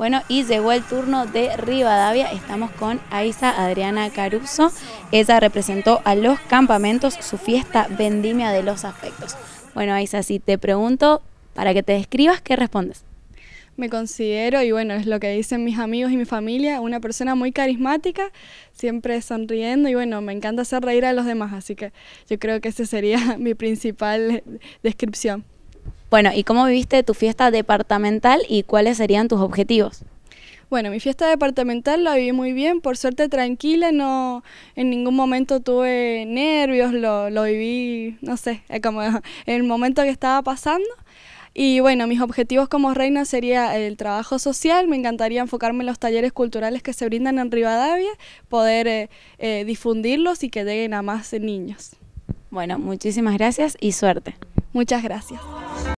Bueno, y llegó el turno de Rivadavia. Estamos con Aisa Adriana Caruso. Ella representó a los campamentos su fiesta Vendimia de los Afectos. Bueno, Aiza, si te pregunto, para que te describas, ¿qué respondes? me considero, y bueno, es lo que dicen mis amigos y mi familia, una persona muy carismática, siempre sonriendo y bueno, me encanta hacer reír a los demás, así que yo creo que esa sería mi principal descripción. Bueno, ¿y cómo viviste tu fiesta departamental y cuáles serían tus objetivos? Bueno, mi fiesta departamental la viví muy bien, por suerte tranquila, no en ningún momento tuve nervios, lo, viví, no sé, como en el momento que estaba pasando. Y bueno, mis objetivos como reina sería el trabajo social, me encantaría enfocarme en los talleres culturales que se brindan en Rivadavia, poder eh, eh, difundirlos y que lleguen a más niños. Bueno, muchísimas gracias y suerte. Muchas gracias.